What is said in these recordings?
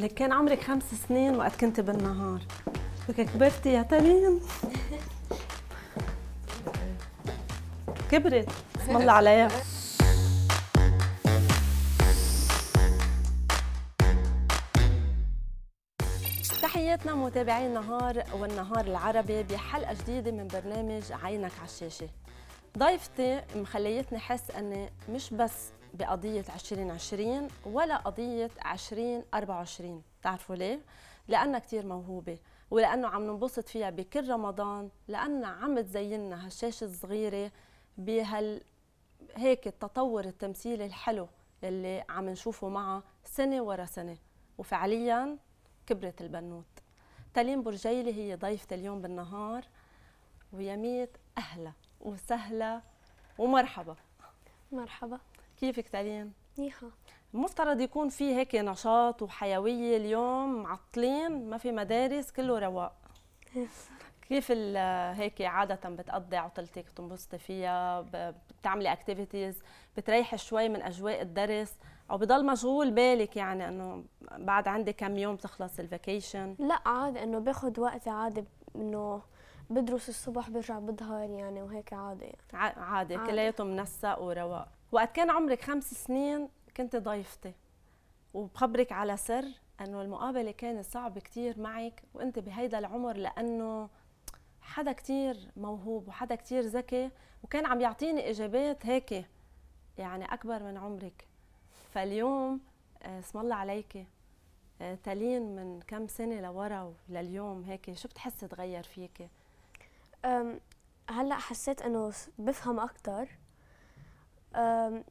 لك كان عمرك خمس سنين وقت كنت بالنهار لك كبرتي يا تنين كبرت اسم الله عليها تحياتنا متابعي النهار والنهار العربي بحلقه جديده من برنامج عينك على الشاشه ضيفتي مخليتني حس اني مش بس بقضية 2020 ولا قضية 2024 تعرفوا ليه؟ لأنها كتير موهوبة ولأنه عم ننبسط فيها بكل رمضان لأنها عم تزيننا هالشاشة الصغيرة بهال هيك التطور التمثيلي الحلو اللي عم نشوفه معه سنة ورا سنة وفعليا كبرت البنوت تليم برجيلي هي ضيفة اليوم بالنهار ويميت أهلا وسهلا ومرحبا مرحبا كيفك تالين؟ منيحة المفترض يكون في هيك نشاط وحيوية اليوم معطلين ما في مدارس كله رواق كيف هيك عادة بتقضي عطلتك بتنبسطي فيها بتعملي اكتيفيتيز بتريحي شوي من اجواء الدرس او بضل مشغول بالك يعني انه بعد عندي كم يوم تخلص الفاكيشن لا عادي انه باخذ وقتي عادي انه بدرس الصبح برجع بظهر يعني وهيك عادي عادي, عادي. كلياته منسق ورواق وقت كان عمرك خمس سنين كنت ضيفتي وبخبرك على سر انه المقابله كانت صعبه كثير معك وانت بهيدا العمر لانه حدا كثير موهوب وحدا كثير ذكي وكان عم يعطيني اجابات هيك يعني اكبر من عمرك فاليوم آه، اسم الله عليك آه، تالين من كم سنه لورا ولليوم هيك شو بتحسي تغير فيكي هلا حسيت انه بفهم اكثر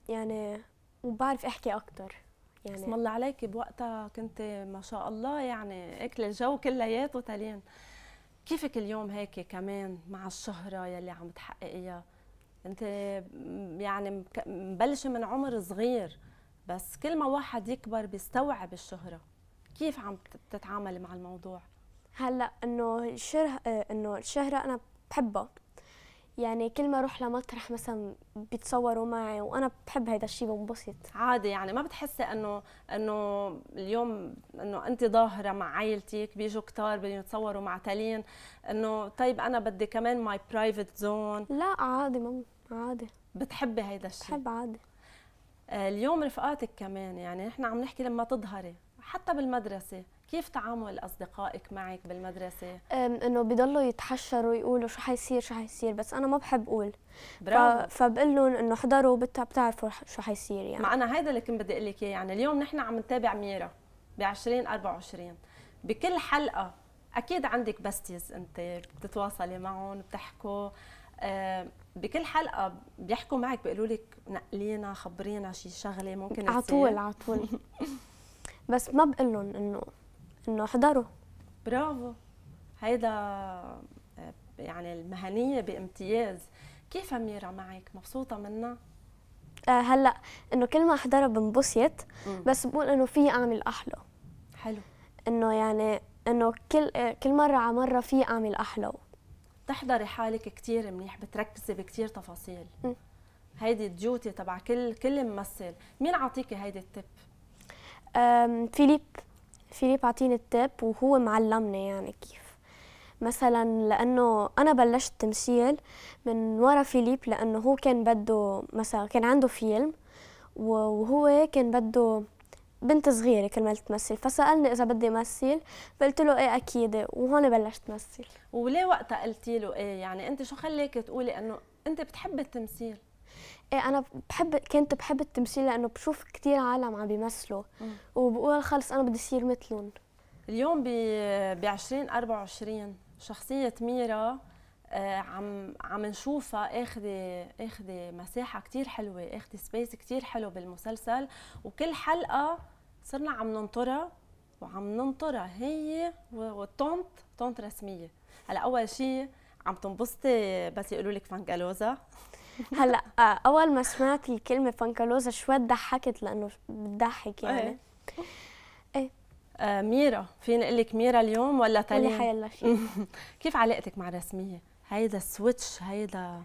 يعني وبعرف احكي اكثر يعني بسم الله عليكي بوقتها كنت ما شاء الله يعني اكل الجو كلياته تالين كيفك اليوم هيك كمان مع الشهره يلي عم تحققيها انت يعني مبلشه من عمر صغير بس كل ما واحد يكبر بيستوعب الشهره كيف عم تتعاملي مع الموضوع هلا انه الشهره انه الشهره انا بحبها يعني كل ما اروح لمطرح مثلا بيتصوروا معي وانا بحب هذا الشيء بنبسط عادي يعني ما بتحسي انه انه اليوم انه انت ظاهره مع عائلتك بيجوا كتار بدهم يتصوروا مع تالين انه طيب انا بدي كمان ماي برايفت زون لا عادي مم عادي بتحبي هيدا الشيء بحب عادي آه، اليوم رفقاتك كمان يعني نحن عم نحكي لما تظهري حتى بالمدرسه كيف تعامل اصدقائك معك بالمدرسه انه بضلوا يتحشروا يقولوا شو حيصير شو حيصير بس انا ما بحب اقول برافو فبقول لهم انه حضروا بتعرفوا شو حيصير يعني ما انا هيدا اللي كنت بدي اقول لك اياه يعني اليوم نحن عم نتابع ميرا ب 2024 بكل حلقه اكيد عندك بستيز انت بتتواصلي معهم بتحكوا بكل حلقه بيحكوا معك بيقولوا لك نقلينا خبرينا شي شغله ممكن على طول على طول بس ما بقول لهم انه انه احضره برافو هيدا يعني المهنيه بامتياز كيف اميره معك مبسوطه منها آه هلا انه كل ما احضرها بنبسط بس بقول انه في اعمل احلى حلو انه يعني انه كل كل مره على مره في اعمل احلى بتحضري حالك كثير منيح بتركزي بكثير تفاصيل هيدي الديوتي تبع كل كل ممثل مين عطيكي هيدي التب فيليب فيليب عطيني التيب وهو معلمنا يعني كيف مثلا لانه انا بلشت تمثيل من ورا فيليب لانه هو كان بده مثلا كان عنده فيلم وهو كان بده بنت صغيرة كرمال تمثل فسألني إذا بدي أمثل فقلت له إيه أكيد وهون بلشت أمثل وليه وقتها قلتي له إيه يعني أنت شو خليك تقولي إنه أنت بتحبي التمثيل إيه انا بحب كنت بحب التمثيل لانه بشوف كثير عالم عم بيمثلوا وبقول خلص انا بدي اصير مثلهم اليوم ب 2024 شخصيه ميرا آه، عم عم نشوفها اخذه اخذه مساحه كثير حلوه اخذه سبيس كثير حلو بالمسلسل وكل حلقه صرنا عم ننطرها وعم ننطرها هي والطونت طونت رسميه هلا اول شيء عم تنبسطي بس يقولوا لك فانجالوزا هلا آه، اول ما سمعت الكلمه فنكلوزه شوي ضحكت لانه بتضحك يعني إيه. إيه. آه ميرا فيني اقول لك ميرا اليوم ولا تاني ولا حيلا شيء كيف علاقتك مع الرسميه هيدا السويتش هيدا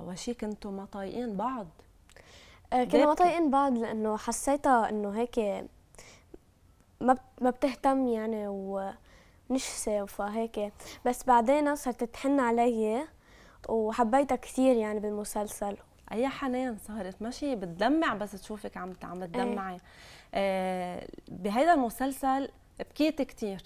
اول شيء كنتوا ما طايقين بعض آه كنا ما طايقين بعض لانه حسيتها انه هيك ما ما بتهتم يعني ونشفسه فهيك بس بعدين صرت تحن علي وحبيتها كثير يعني بالمسلسل اي حنان صارت ماشي بتدمع بس تشوفك عم عم تدمعي ايه. آه بهيدا المسلسل بكيت كثير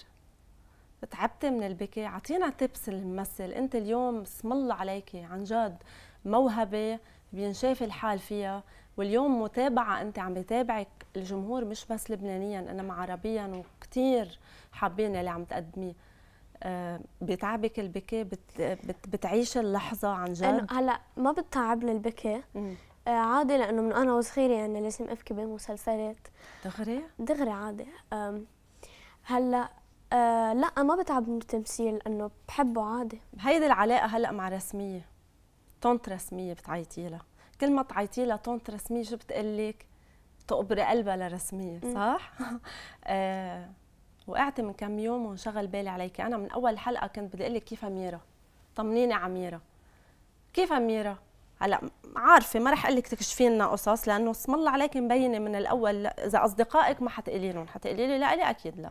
تعبت من البكي اعطينا تبس الممثل انت اليوم اسم الله عليك عن جد موهبه بينشاف الحال فيها واليوم متابعه انت عم بتابعك الجمهور مش بس لبنانيا انما عربيا وكثير حابين اللي عم تقدميه بتعبك البكاء بت بت بتعيش اللحظه عن جد هلا ما بتعبني البكاء آه، عادي لانه من انا وصغيره يعني لازم ابكي بالمسلسلات دغري؟ دغري عادي هلا آه، لا ما بتعبني التمثيل لانه بحبه عادي هيدي العلاقه هلا مع رسميه طنط رسميه بتعيطي لها كل ما تعيطي لها طنط رسميه شو بتقلك تقبري قلبها لرسميه صح؟ آه، وقعت من كم يوم وانشغل بالي عليك انا من اول حلقه كنت بدي اقول لك كيف اميره طمنيني على كيف اميره هلا عارفه ما رح اقول لك تكشفي لنا قصص لانه اسم الله عليك مبينه من الاول اذا اصدقائك ما حتقولي لهم حتقولي لي لا لي اكيد لا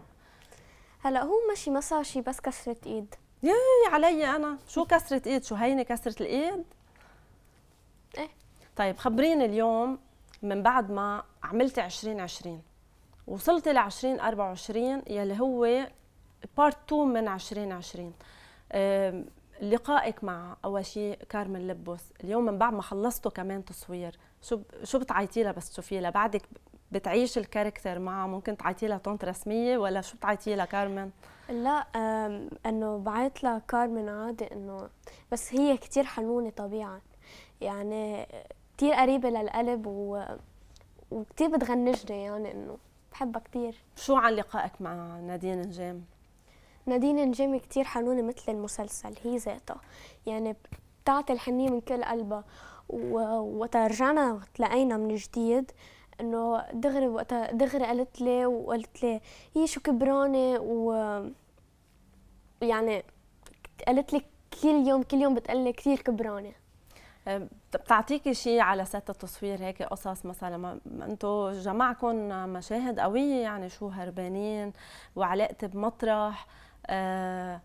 هلا هو ماشي ما صار شيء بس كسره ايد ياي علي انا شو كسره ايد شو هينه كسره الايد ايه طيب خبريني اليوم من بعد ما عملتي 2020 وصلت ل 2024 يلي هو بارت 2 من 2020 لقائك مع اول شيء كارمن لبوس اليوم من بعد ما خلصته كمان تصوير شو شو بتعيطي لها بس تشوفي لها بعدك بتعيش الكاركتر معها ممكن تعيطي لها طنط رسميه ولا شو بتعيطي لها كارمن لا انه بعيط لها كارمن عادي انه بس هي كثير حنونه طبيعا يعني كثير قريبه للقلب و وكثير بتغنجني يعني انه بحبها كثير شو عن لقائك مع نادين نجام؟ نادين نجام كثير حنونة مثل المسلسل هي ذاتها يعني بتعطي الحنية من كل قلبها ووقتها رجعنا تلاقينا من جديد انه دغري وقتها دغري قالت لي وقالت لي هي شو كبرانه و يعني قالت لي كل يوم كل يوم بتقلي كثير كبرانه بتعطيكي شيء على سات التصوير هيك قصص مثلا انتم جمعكم مشاهد قويه يعني شو هربانين وعلاقتي بمطرح آه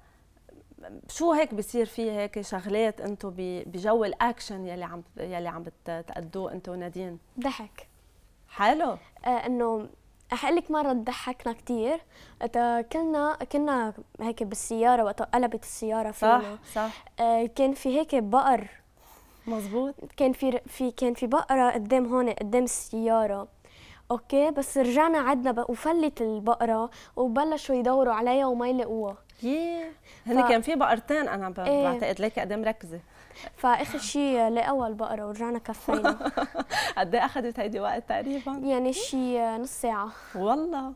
شو هيك بصير في هيك شغلات انتم بجو الاكشن يلي عم يلي عم بتأدوه انتم ونادين ضحك حلو آه انه لك مرة ضحكنا كثير كنا كنا هيك بالسيارة وقت قلبت السيارة فينا صح صح آه كان في هيك بقر مزبوط كان في في كان في بقره قدام هون قدام السياره اوكي بس رجعنا عدنا وفلت البقره وبلشوا يدوروا عليها وما يلاقوها ياه هن ف... كان في بقرتين انا ب... ايه. بعتقد ليك قد إيه مركزه فاخر شيء لقوا البقره ورجعنا كفينا قد ايه اخذت هيدي وقت تقريبا؟ يعني شي نص ساعه والله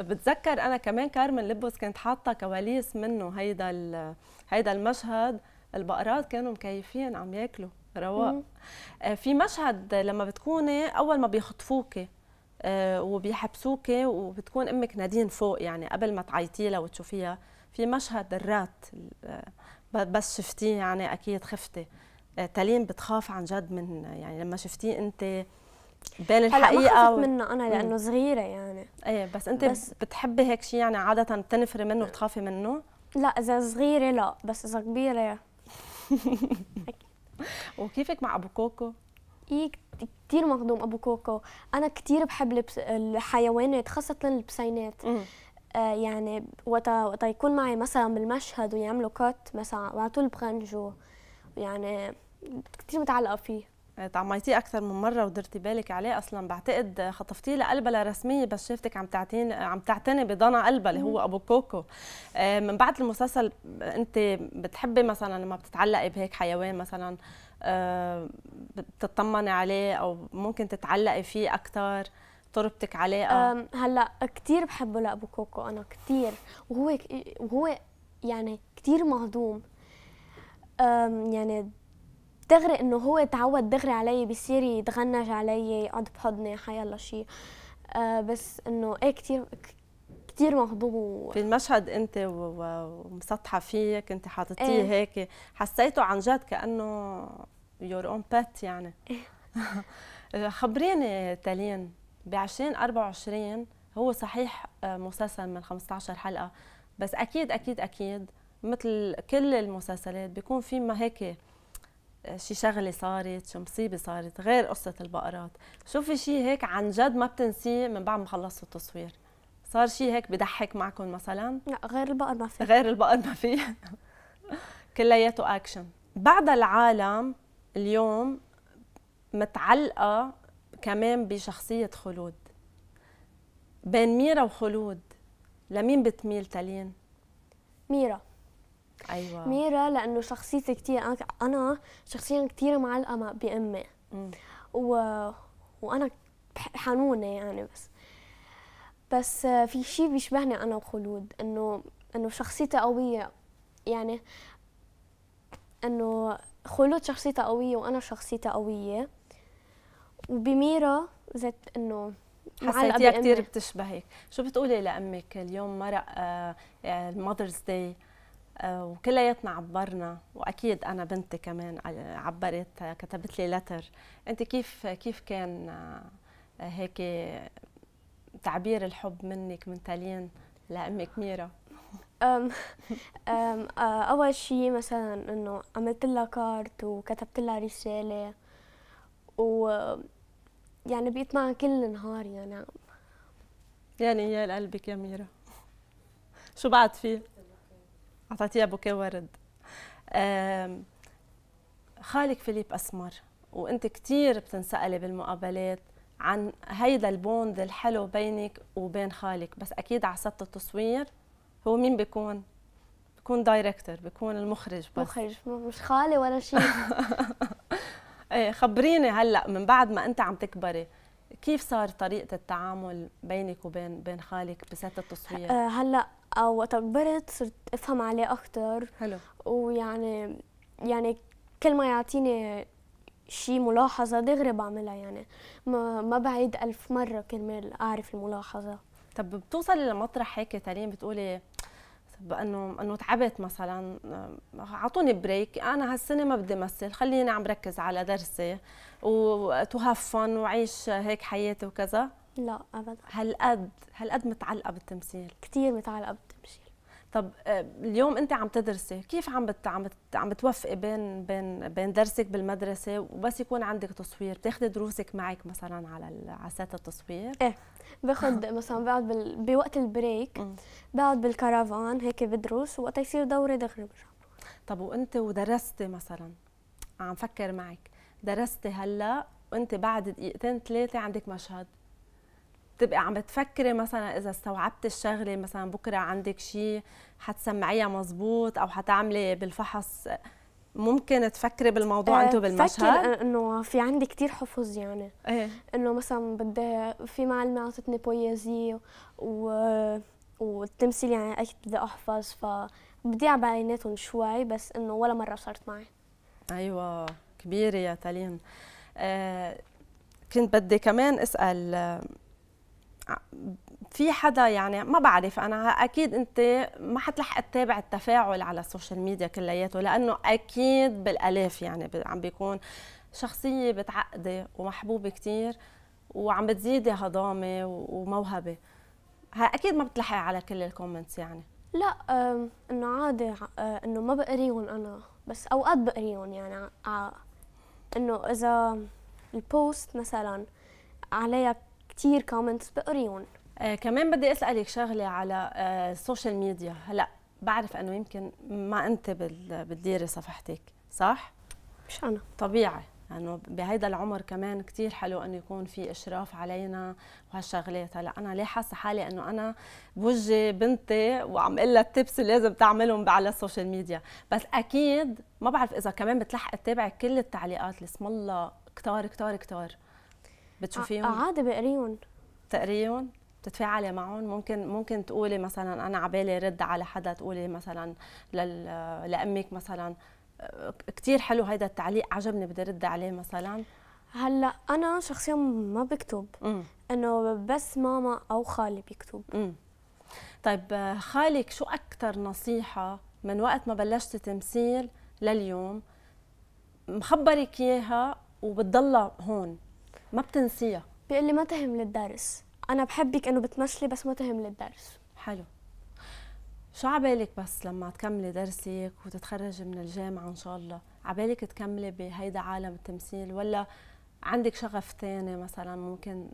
بتذكر انا كمان كارمن لبوس كنت حاطه كواليس منه هيدا هيدا المشهد البقرات كانوا مكيفين عم ياكلوا رواق آه، في مشهد لما بتكوني اول ما بيخطفوكي آه، وبيحبسوكي وبتكون امك نادين فوق يعني قبل ما تعيطي لها وتشوفيها في مشهد الرات آه، بس شفتيه يعني اكيد خفتي تالين بتخاف عن جد من يعني لما شفتيه انت بين الحقيقه هلا و... منه انا لانه صغيره يعني ايه بس انت بس بتحبي هيك شيء يعني عاده بتنفري منه وبتخافي منه لا اذا صغيره لا بس اذا كبيره وكيفك مع ابو كوكو؟ ايه كتير مهضوم ابو كوكو انا كتير بحب لبس الحيوانات خاصه البسينات آه يعني وقتا وقتا يكون معي مثلا بالمشهد ويعملوا كات مثلا على طول بغنجو يعني كتير متعلقه فيه تعميتيه اكثر من مره ودرتي بالك عليه اصلا بعتقد خطفتيه لقلبها رسميه بس شافتك عم تعتين عم تعتني بضنا قلبه اللي هو ابو كوكو آه، من بعد المسلسل انت بتحبي مثلا لما بتتعلقي بهيك حيوان مثلا آه، بتطمني عليه او ممكن تتعلقي فيه اكثر تربطك عليه أو هلا كثير بحبه لابو كوكو انا كثير وهو وهو يعني كثير مهضوم يعني دغري انه هو تعود دغري علي بيصير يتغنج علي يقعد بحضني حيلا شيء آه، بس انه ايه كثير كثير مهضوم في المشهد انت ومسطحه فيه كنت حاطتيه ايه. هيك حسيته عن جد كانه يور اون بات يعني إيه. خبريني تالين ب 2024 هو صحيح آه، مسلسل من 15 حلقه بس اكيد اكيد اكيد مثل كل المسلسلات بيكون في ما هيك شي شغله صارت شي مصيبه صارت غير قصه البقرات شوفي شي هيك عن جد ما بتنسيه من بعد ما خلصتوا التصوير صار شي هيك بضحك معكم مثلا لا غير البقر ما في غير البقر ما في كلياته اكشن بعد العالم اليوم متعلقه كمان بشخصيه خلود بين ميرا وخلود لمين بتميل تالين ميرا أيوة. ميرا لانه شخصيتي كثير انا شخصيا كثير معلقه بامي إيه. و... وانا حنونه يعني بس بس آه، في شيء بيشبهني انا وخلود انه انه شخصيتي قويه يعني انه خلود شخصيتها قويه وانا شخصيتها قويه وبميرا زت انه حسيتيها كثير إيه. بتشبهك شو بتقولي لامك اليوم مرق المذرز آه، داي آه، وكلياتنا عبرنا واكيد انا بنتي كمان عبرت كتبت لي لتر انت كيف كيف كان آه، هيك تعبير الحب منك من تالين لامك ميرا أم أم آه، اول شيء مثلا انه عملت لها كارت وكتبت لها رساله و يعني بقيت معها كل النهار يعني يعني يا قلبك يا ميرا شو بعد فيه اعطيتيها بوكي ورد خالك فيليب اسمر وانت كثير بتنسالي بالمقابلات عن هيدا البوند الحلو بينك وبين خالك بس اكيد على سبت التصوير هو مين بيكون بيكون دايركتور بيكون المخرج بس مخرج مش خالي ولا شيء ايه خبريني هلا من بعد ما انت عم تكبري كيف صار طريقه التعامل بينك وبين بين خالك بسات التصوير آه، هلا او وقت كبرت صرت افهم عليه اكثر حلو ويعني يعني كل ما يعطيني شيء ملاحظه دغري بعملها يعني ما, ما بعيد ألف مره كرمال اعرف الملاحظه طب بتوصلي لمطرح هيك تالين بتقولي انه انه تعبت مثلا اعطوني بريك انا هالسنه ما بدي امثل خليني عم ركز على درسي فن وعيش هيك حياتي وكذا لا ابدا هالقد هالقد متعلقه بالتمثيل كثير متعلقه بالتمثيل طب آه، اليوم انت عم تدرسي كيف عم بت عم بت عم بتوفقي بين بين بين درسك بالمدرسه وبس يكون عندك تصوير بتاخذي دروسك معك مثلا على على سات التصوير ايه باخذ مثلا بقعد بال... بوقت البريك بقعد بالكرفان هيك بدرس وقت يصير دوري دغري برجع طب وانت ودرستي مثلا عم فكر معك درستي هلا وانت بعد دقيقتين ثلاثه عندك مشهد بتبقي عم بتفكري مثلا اذا استوعبت الشغله مثلا بكره عندك شيء حتسمعيها مزبوط او حتعملي بالفحص ممكن تفكري بالموضوع أه انتو بالمشهد فكر آه، انه في عندي كثير حفظ يعني ايه انه مثلا بدي في معلمه اعطتني بويزي و والتمثيل يعني اكيد بدي احفظ فبضيع بيناتهم شوي بس انه ولا مره صارت معي ايوه كبيره يا تالين آه كنت بدي كمان اسال في حدا يعني ما بعرف انا اكيد انت ما حتلحق تتابع التفاعل على السوشيال ميديا كلياته لانه اكيد بالالاف يعني عم بيكون شخصيه بتعقدي ومحبوبه كثير وعم بتزيدي هضامه وموهبه ها اكيد ما بتلحقي على كل الكومنتس يعني لا انه عادي آه، انه ما بقريهم انا بس اوقات بقريهم يعني انه اذا البوست مثلا عليها كثير كومنتس بقريهم آه كمان بدي اسالك شغله على آه السوشيال ميديا هلا بعرف انه يمكن ما انت بتديري صفحتك صح مش انا طبيعي انه يعني بهيدا العمر كمان كثير حلو انه يكون في اشراف علينا وهالشغلات هلا انا ليه حاسه حالي انه انا بوجه بنتي وعم اقول لها التبس اللي لازم تعملهم على السوشيال ميديا بس اكيد ما بعرف اذا كمان بتلحق تتابعي كل التعليقات اللي اسم الله كتار كتار كتار بتشوفيهم؟ آه، عادي بقريهم تقريهم؟ بتتفاعلي معهم ممكن ممكن تقولي مثلا انا بالي رد على حدا تقولي مثلا لل... لامك مثلا آه، كثير حلو هيدا التعليق عجبني بدي رد عليه مثلا هلا انا شخصيا ما بكتب انه بس ماما او خالي بيكتب مم. طيب آه، خالك شو اكثر نصيحه من وقت ما بلشت تمثيل لليوم مخبرك اياها وبتضلها هون ما بتنسيها بيقول لي ما تهم للدرس انا بحبك انه بتمثلي بس ما تهم للدرس حلو شو عبالك بس لما تكملي درسك وتتخرجي من الجامعه ان شاء الله عبالك تكملي بهيدا عالم التمثيل ولا عندك شغف تاني مثلا ممكن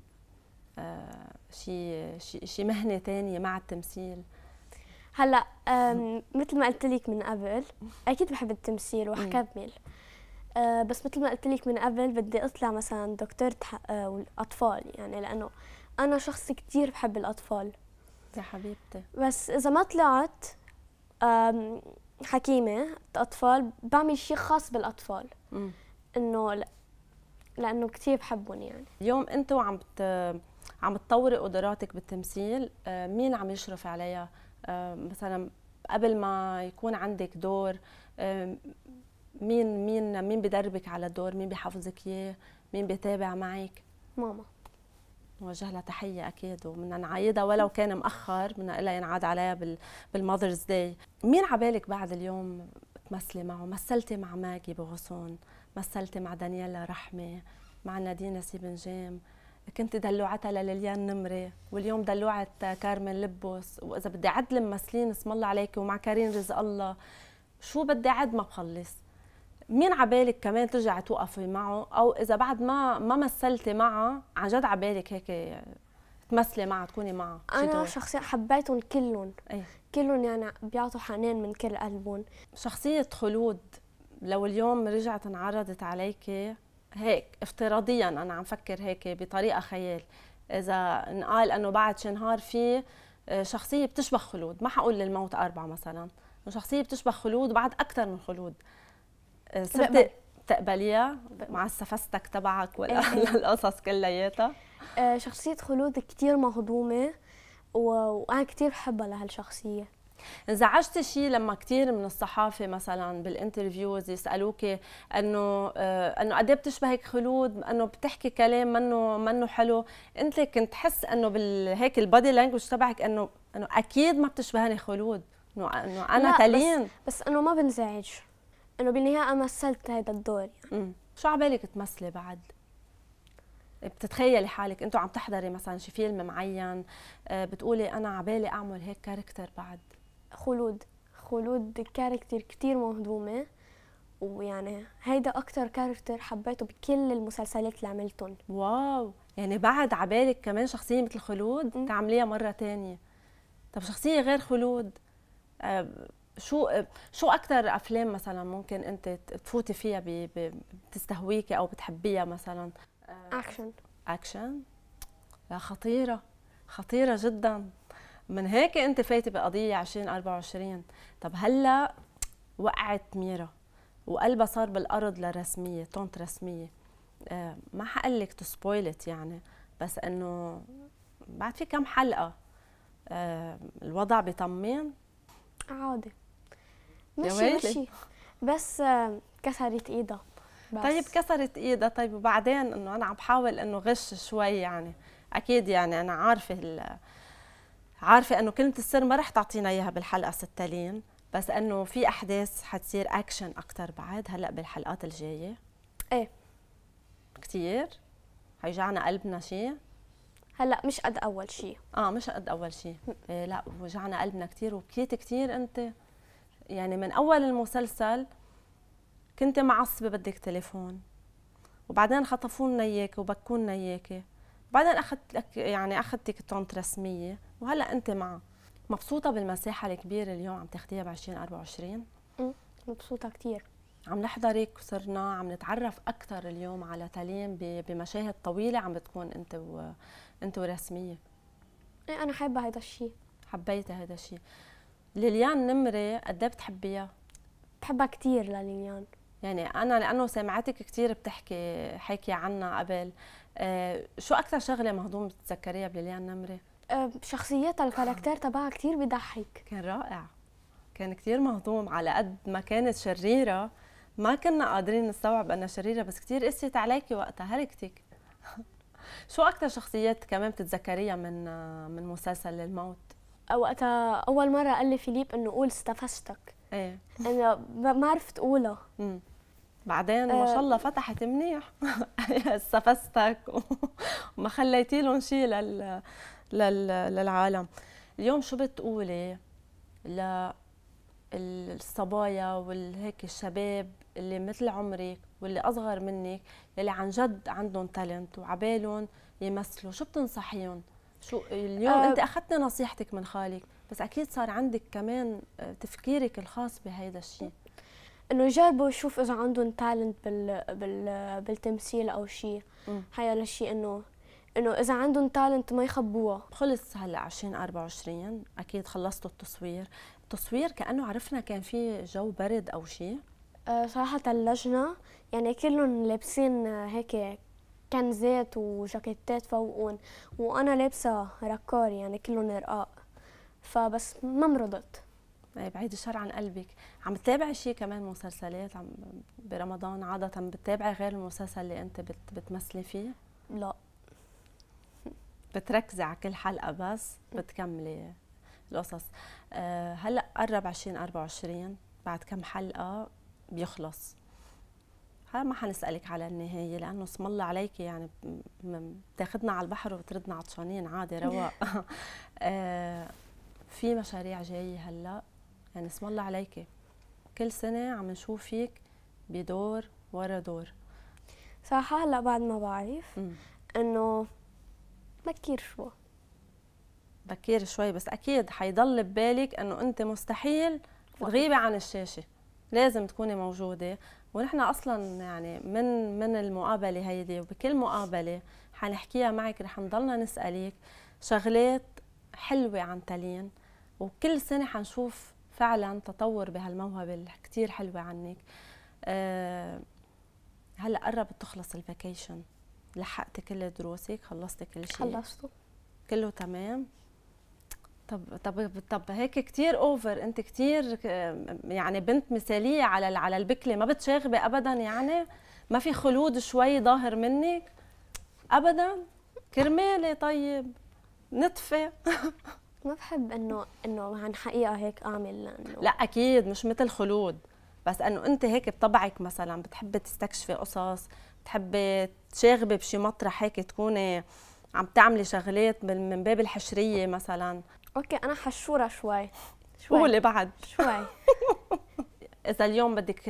آه شي شي, شي مهنه تانية مع التمثيل هلا مثل ما قلت لك من قبل اكيد بحب التمثيل وحكمل أه بس مثل ما قلت لك من قبل بدي اطلع مثلا دكتورة أه اطفال يعني لانه انا شخص كثير بحب الاطفال يا حبيبتي بس اذا ما طلعت حكيمه اطفال بعمل شيء خاص بالاطفال انه لانه كثير بحبهم يعني اليوم انت وعم بت... عم تطوري قدراتك بالتمثيل آه، مين عم يشرف عليها آه، مثلا قبل ما يكون عندك دور مين مين مين بدربك على الدور مين بحافظك اياه مين بيتابع معك ماما نوجه لها تحيه اكيد وبدنا نعيدها ولو كان مأخر بدنا لها ينعاد عليها بالماذرز داي مين عبالك بعد اليوم تمثلي معه مثلتي مع ماجي بغصون مثلتي مع دانيلا رحمه مع نادين نسيب نجام كنت دلوعتها لليان نمري واليوم دلوعه كارمن لبوس واذا بدي عد الممثلين اسم الله عليكي ومع كريم رزق الله شو بدي عد ما بخلص مين عبالك كمان ترجعي توقفي معه او اذا بعد ما ما مثلتي معه عن جد عبالك هيك تمثلي معه تكوني معه انا شخصيا حبيتهم كلهم أيه؟ كلهم يعني بيعطوا حنان من كل قلبهم شخصيه خلود لو اليوم رجعت انعرضت عليك هيك افتراضيا انا عم فكر هيك بطريقه خيال اذا انقال انه بعد شي نهار في آه، شخصيه بتشبه خلود ما حقول للموت اربعه مثلا شخصيه بتشبه خلود بعد اكثر من خلود آه، صرتي تقبليها مع السفستك تبعك ولا إيه، إيه. القصص كلياتها آه، شخصية خلود كتير مهضومة وانا كثير بحبها لهالشخصيه انزعجتي شيء لما كثير من الصحافه مثلا بالانترفيوز يسالوك انه آه، انه قد إيه بتشبهك خلود انه بتحكي كلام منه منه حلو انت كنت تحس انه بالهيك البادي لانجوج تبعك انه انه اكيد ما بتشبهني خلود انه انه انا تلين بس, بس انه ما بنزعج انه بالنهايه مثلت هذا الدور يعني مم. شو عبالك تمثلي بعد؟ بتتخيلي حالك انتوا عم تحضري مثلا شي فيلم معين آه، بتقولي انا عبالي اعمل هيك كاركتر بعد خلود خلود كاركتر كتير مهضومه ويعني هيدا اكثر كاركتر حبيته بكل المسلسلات اللي عملتهم واو يعني بعد عبالك كمان شخصيه مثل خلود تعمليها مره تانية طب شخصيه غير خلود آه، شو شو اكثر افلام مثلا ممكن انت تفوتي فيها بتستهويكي او بتحبيها مثلا اكشن اكشن لا خطيره خطيره جدا من هيك انت فايته بقضيه 2024 طب هلا وقعت ميرا وقلبها صار بالارض لرسميه طنط رسميه آه ما حقلك تسبويلت يعني بس انه بعد في كم حلقه آه الوضع بيطمن عادي مشي ماشي بس كسرت ايدها بس. طيب كسرت ايدها طيب وبعدين انه انا عم بحاول انه غش شوي يعني اكيد يعني انا عارفه عارفه انه كلمه السر ما رح تعطينا اياها بالحلقه ستالين بس انه في احداث حتصير اكشن اكثر بعد هلا بالحلقات الجايه ايه كثير هيجعنا قلبنا شيء هلا مش قد اول شيء اه مش قد اول شيء إيه لا وجعنا قلبنا كثير وبكيت كثير انت يعني من اول المسلسل كنت معصبه بدك تليفون وبعدين خطفونا لنا اياك وبكوا اياك بعدين اخذت لك يعني اخذتك طنط رسميه وهلا انت مع مبسوطه بالمساحه الكبيره اليوم عم تاخديها ب 2024 مبسوطه كثير عم نحضرك وصرنا عم نتعرف اكثر اليوم على تليم بمشاهد طويله عم بتكون انت و... انت ورسميه ايه انا حابه هذا الشيء حبيتي هذا الشيء ليليان نمري قد ايه بتحبيها؟ بحبها كثير لليليان يعني انا لانه سمعتك كثير بتحكي حكي عنها قبل أه شو اكثر شغله مهضوم بتتذكريها بليليان نمري؟ أه شخصيتها الكاركتير تبعها كثير بضحك كان رائع كان كثير مهضوم على قد ما كانت شريره ما كنا قادرين نستوعب انها شريره بس كثير قست عليكي وقتها هلكتك شو اكثر شخصيات كمان بتتذكريها من آه، من مسلسل الموت وقتها اول مره قال لي فيليب انه قول استفزتك ايه انا ما عرفت اقولها بعدين ما آه. شاء الله فتحت منيح استفزتك وما خليتي لهم شيء لل... لل... للعالم اليوم شو بتقولي للصبايا والهيك الشباب اللي مثل عمرك واللي اصغر منك اللي عن جد عندهم تالنت وعبالهم يمثلوا شو بتنصحيهم شو اليوم آه انت اخذت نصيحتك من خالك بس اكيد صار عندك كمان آه، تفكيرك الخاص بهيدا الشيء انه يجربوا يشوف اذا عندهم تالنت بال... بال... بالتمثيل او شيء هاي الشيء انه انه اذا عندهم تالنت ما يخبوها خلص هلا 2024 اكيد خلصتوا التصوير التصوير كانه عرفنا كان في جو برد او شيء آه، صراحه ثلجنا يعني كلهم لابسين آه، هيك كنزات وجاكيتات فوقهم وانا لابسه ركار يعني كلهم رقاق فبس ما مرضت بعيد طيب، الشر عن قلبك عم تتابعي شيء كمان مسلسلات عم برمضان عادة بتتابعي غير المسلسل اللي انت بت بتمثلي فيه؟ لا بتركزي على كل حلقة بس بتكملي القصص أه هلا قرب 2024 بعد كم حلقة بيخلص ما حنسالك على النهايه لانه اسم الله عليك يعني بتاخذنا على البحر وبتردنا عطشانين عادي رواق آه، في مشاريع جايه هلا يعني اسم الله عليك كل سنه عم نشوفك بدور ورا دور صراحة هلا بعد ما بعرف انه بكير شوي بكير شوي بس اكيد حيضل ببالك انه انت مستحيل تغيبي عن الشاشه لازم تكوني موجوده ونحن اصلا يعني من من المقابله هيدي وبكل مقابله حنحكيها معك رح نضلنا نسالك شغلات حلوه عن تالين وكل سنه حنشوف فعلا تطور بهالموهبه اللي كثير حلوه عنك أه هلا قربت تخلص الفاكيشن لحقتي كل دروسك خلصتي كل شيء خلصته كله تمام طب طب طب هيك كتير اوفر انت كتير يعني بنت مثاليه على على البكله ما بتشاغبي ابدا يعني ما في خلود شوي ظاهر منك ابدا كرمالي طيب نطفي ما بحب انه انه عن حقيقه هيك اعمل لانه لا اكيد مش مثل خلود بس انه انت هيك بطبعك مثلا بتحبي تستكشفي قصص بتحبي تشاغبي بشي مطرح هيك تكوني عم تعملي شغلات من باب الحشريه مثلا اوكي انا حشوره شوي شوي قولي بعد شوي اذا اليوم بدك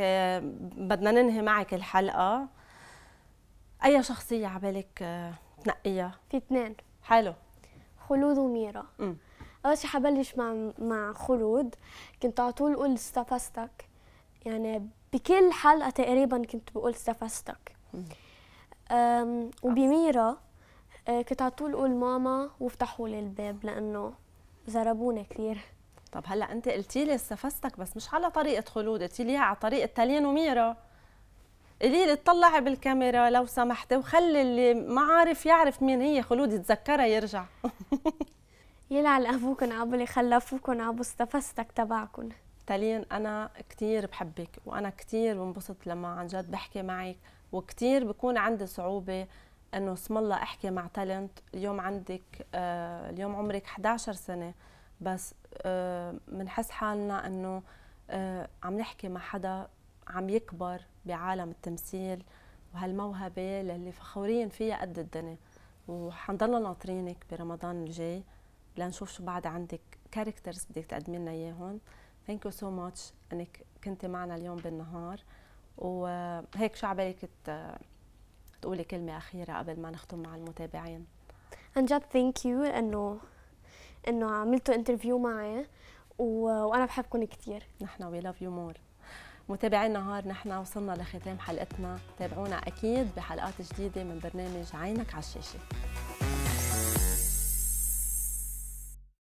بدنا ننهي معك الحلقه اي شخصيه على بالك آه، تنقيها في اثنين حلو خلود وميرا امم اول شيء حبلش مع مع خلود كنت على طول اقول استفزتك يعني بكل حلقه تقريبا كنت بقول استفزتك وبميرا آه، كنت على طول اقول ماما وافتحوا لي الباب لانه ضربونا كثير طب هلا انت قلتي لي استفزتك بس مش على طريقه خلود قلتي لي على طريقه تالين وميرا قولي لي اطلعي بالكاميرا لو سمحتي وخلي اللي ما عارف يعرف مين هي خلود يتذكرها يرجع يلعن ابوكن اللي خلفوكن ابو استفزتك تبعكن تالين انا كثير بحبك وانا كثير بنبسط لما عن جد بحكي معك وكثير بكون عندي صعوبه انه اسم الله احكي مع تالنت اليوم عندك آه، اليوم عمرك 11 سنه بس بنحس آه، حالنا انه آه، عم نحكي مع حدا عم يكبر بعالم التمثيل وهالموهبه للي فخورين فيها قد الدنيا وحنضلنا ناطرينك برمضان الجاي لنشوف شو بعد عندك كاركترز بدك تقدمي لنا اياهم ثانك يو سو ماتش انك كنت معنا اليوم بالنهار وهيك شو عبالك تقولي كلمه اخيره قبل ما نختم مع المتابعين عن جد ثانك يو انه انه عملتوا انترفيو معي و... وانا بحبكم كثير نحن وي لاف يو مور متابعي النهار نحن وصلنا لختام حلقتنا تابعونا اكيد بحلقات جديده من برنامج عينك على الشاشه